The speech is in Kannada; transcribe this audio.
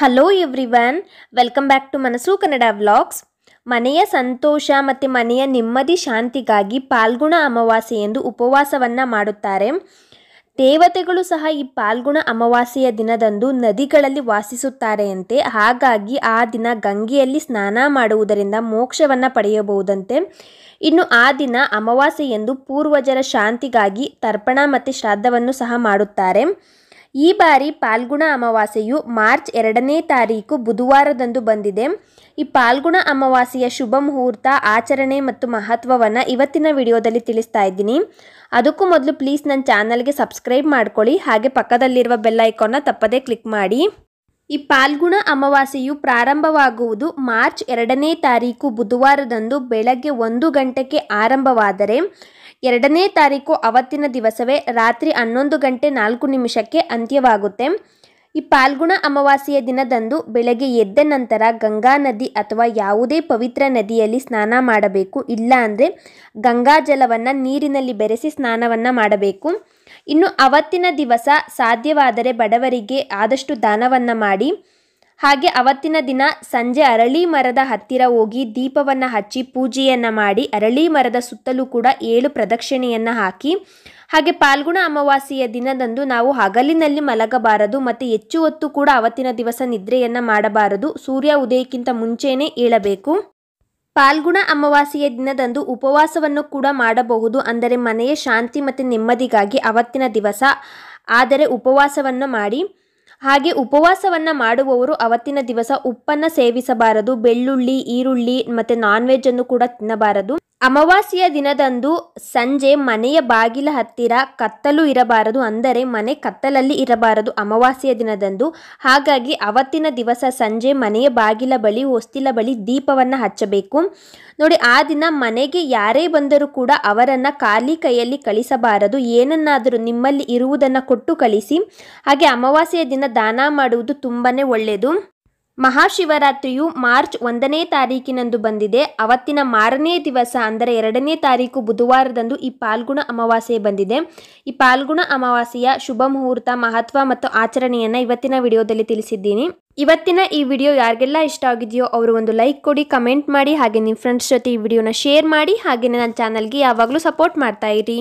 hello everyone welcome back to Manasu Kannada vlogs ಮನೆಯ ಸಂತೋಷ ಮತ್ತು ಮನೆಯ ನೆಮ್ಮದಿ ಶಾಂತಿಗಾಗಿ ಪಾಲ್ಗುಣ ಎಂದು ಉಪವಾಸವನ್ನು ಮಾಡುತ್ತಾರೆ ದೇವತೆಗಳು ಸಹ ಈ ಪಾಲ್ಗುಣ ಅಮಾವಾಸ್ಯೆಯ ದಿನದಂದು ನದಿಗಳಲ್ಲಿ ವಾಸಿಸುತ್ತಾರೆಯಂತೆ ಹಾಗಾಗಿ ಆ ದಿನ ಗಂಗೆಯಲ್ಲಿ ಸ್ನಾನ ಮಾಡುವುದರಿಂದ ಮೋಕ್ಷವನ್ನು ಪಡೆಯಬಹುದಂತೆ ಇನ್ನು ಆ ದಿನ ಅಮಾವಾಸ್ಯೆಯೆಂದು ಪೂರ್ವಜರ ಶಾಂತಿಗಾಗಿ ತರ್ಪಣ ಮತ್ತು ಶ್ರಾದ್ದವನ್ನು ಸಹ ಮಾಡುತ್ತಾರೆ ಈ ಬಾರಿ ಪಾಲ್ಗುಣ ಅಮಾವಾಸ್ಯೆಯು ಮಾರ್ಚ್ ಎರಡನೇ ತಾರೀಕು ಬುಧವಾರದಂದು ಬಂದಿದೆ ಈ ಪಾಲ್ಗುಣ ಅಮಾವಾಸ್ಯೆಯ ಶುಭ ಮುಹೂರ್ತ ಆಚರಣೆ ಮತ್ತು ಮಹತ್ವವನ್ನು ಇವತ್ತಿನ ವಿಡಿಯೋದಲ್ಲಿ ತಿಳಿಸ್ತಾ ಇದ್ದೀನಿ ಅದಕ್ಕೂ ಮೊದಲು ಪ್ಲೀಸ್ ನನ್ನ ಚಾನಲ್ಗೆ ಸಬ್ಸ್ಕ್ರೈಬ್ ಮಾಡ್ಕೊಳ್ಳಿ ಹಾಗೆ ಪಕ್ಕದಲ್ಲಿರುವ ಬೆಲ್ ತಪ್ಪದೇ ಕ್ಲಿಕ್ ಮಾಡಿ ಈ ಪಾಲ್ಗುಣ ಅಮಾವಾಸೆಯು ಪ್ರಾರಂಭವಾಗುವುದು ಮಾರ್ಚ್ ಎರಡನೇ ತಾರೀಕು ಬುಧವಾರದಂದು ಬೆಳಗ್ಗೆ ಒಂದು ಗಂಟೆಗೆ ಆರಂಭವಾದರೆ ಎರಡನೇ ತಾರೀಕು ಅವತ್ತಿನ ದಿವಸವೇ ರಾತ್ರಿ ಹನ್ನೊಂದು ಗಂಟೆ ನಾಲ್ಕು ನಿಮಿಷಕ್ಕೆ ಅಂತ್ಯವಾಗುತ್ತೆ ಈ ಪಾಲ್ಗುಣ ಅಮಾವಾಸ್ಯೆಯ ದಿನದಂದು ಬೆಳಗ್ಗೆ ಎದ್ದ ನಂತರ ಗಂಗಾ ನದಿ ಅಥವಾ ಯಾವುದೇ ಪವಿತ್ರ ನದಿಯಲ್ಲಿ ಸ್ನಾನ ಮಾಡಬೇಕು ಇಲ್ಲ ಅಂದರೆ ಜಲವನ್ನು ನೀರಿನಲ್ಲಿ ಬೆರೆಸಿ ಸ್ನಾನವನ್ನು ಮಾಡಬೇಕು ಇನ್ನು ಅವತ್ತಿನ ದಿವಸ ಸಾಧ್ಯವಾದರೆ ಬಡವರಿಗೆ ಆದಷ್ಟು ದಾನವನ್ನು ಮಾಡಿ ಹಾಗೆ ಅವತ್ತಿನ ದಿನ ಸಂಜೆ ಅರಳಿ ಮರದ ಹತ್ತಿರ ಹೋಗಿ ದೀಪವನ್ನು ಹಚ್ಚಿ ಪೂಜೆಯನ್ನು ಮಾಡಿ ಅರಳಿ ಮರದ ಸುತ್ತಲೂ ಕೂಡ ಏಳು ಪ್ರದಕ್ಷಿಣೆಯನ್ನು ಹಾಕಿ ಹಾಗೆ ಪಾಲ್ಗುಣ ಅಮಾವಾಸ್ಯೆಯ ದಿನದಂದು ನಾವು ಹಗಲಿನಲ್ಲಿ ಮಲಗಬಾರದು ಮತ್ತು ಹೆಚ್ಚು ಹೊತ್ತು ಕೂಡ ಅವತ್ತಿನ ದಿವಸ ನಿದ್ರೆಯನ್ನು ಮಾಡಬಾರದು ಸೂರ್ಯ ಉದಯಕ್ಕಿಂತ ಮುಂಚೆಯೇ ಏಳಬೇಕು ಪಾಲ್ಗುಣ ಅಮಾವಾಸ್ಯೆಯ ದಿನದಂದು ಉಪವಾಸವನ್ನು ಕೂಡ ಮಾಡಬಹುದು ಅಂದರೆ ಮನೆಯ ಶಾಂತಿ ಮತ್ತು ನೆಮ್ಮದಿಗಾಗಿ ಅವತ್ತಿನ ದಿವಸ ಆದರೆ ಉಪವಾಸವನ್ನು ಮಾಡಿ ಹಾಗೆ ಉಪವಾಸವನ್ನು ಮಾಡುವವರು ಅವತ್ತಿನ ದಿವಸ ಉಪ್ಪನ್ನು ಸೇವಿಸಬಾರದು ಬೆಳ್ಳುಳ್ಳಿ ಈರುಳ್ಳಿ ಮತ್ತು ನಾನ್ ಅನ್ನು ಕೂಡ ತಿನ್ನಬಾರದು ಅಮಾವಾಸ್ಯೆಯ ದಿನದಂದು ಸಂಜೆ ಮನೆಯ ಬಾಗಿಲ ಹತ್ತಿರ ಕತ್ತಲು ಇರಬಾರದು ಅಂದರೆ ಮನೆ ಕತ್ತಲಲ್ಲಿ ಇರಬಾರದು ಅಮಾವಾಸ್ಯೆಯ ದಿನದಂದು ಹಾಗಾಗಿ ಅವತ್ತಿನ ದಿವಸ ಸಂಜೆ ಮನೆಯ ಬಾಗಿಲ ಬಳಿ ಹೊಸ್ತಿಲ ಬಳಿ ದೀಪವನ್ನು ಹಚ್ಚಬೇಕು ನೋಡಿ ಆ ದಿನ ಮನೆಗೆ ಯಾರೇ ಬಂದರೂ ಕೂಡ ಅವರನ್ನು ಖಾಲಿ ಕೈಯಲ್ಲಿ ಕಳಿಸಬಾರದು ಏನನ್ನಾದರೂ ನಿಮ್ಮಲ್ಲಿ ಇರುವುದನ್ನು ಕೊಟ್ಟು ಕಳಿಸಿ ಹಾಗೆ ಅಮಾವಾಸ್ಯೆಯ ದಿನ ದಾನ ಮಾಡುವುದು ತುಂಬಾ ಒಳ್ಳೆಯದು ಮಹಾಶಿವರಾತ್ರಿಯು ಮಾರ್ಚ್ ಒಂದನೇ ತಾರೀಕಿನಂದು ಬಂದಿದೆ ಅವತ್ತಿನ ಮಾರನೇ ದಿವಸ ಅಂದರೆ ಎರಡನೇ ತಾರೀಕು ಬುಧವಾರದಂದು ಈ ಪಾಲ್ಗುಣ ಅಮಾವಾಸ್ಯೆ ಬಂದಿದೆ ಈ ಪಾಲ್ಗುಣ ಅಮಾವಾಸ್ಯೆಯ ಶುಭ ಮುಹೂರ್ತ ಮಹತ್ವ ಮತ್ತು ಆಚರಣೆಯನ್ನು ಇವತ್ತಿನ ವಿಡಿಯೋದಲ್ಲಿ ತಿಳಿಸಿದ್ದೀನಿ ಇವತ್ತಿನ ಈ ವಿಡಿಯೋ ಯಾರಿಗೆಲ್ಲ ಇಷ್ಟ ಆಗಿದೆಯೋ ಅವರು ಒಂದು ಲೈಕ್ ಕೊಡಿ ಕಮೆಂಟ್ ಮಾಡಿ ಹಾಗೆ ನಿಮ್ಮ ಫ್ರೆಂಡ್ಸ್ ಜೊತೆ ಈ ವಿಡಿಯೋನ ಶೇರ್ ಮಾಡಿ ಹಾಗೆಯೇ ನನ್ನ ಚಾನಲ್ಗೆ ಯಾವಾಗಲೂ ಸಪೋರ್ಟ್ ಮಾಡ್ತಾ ಇರಿ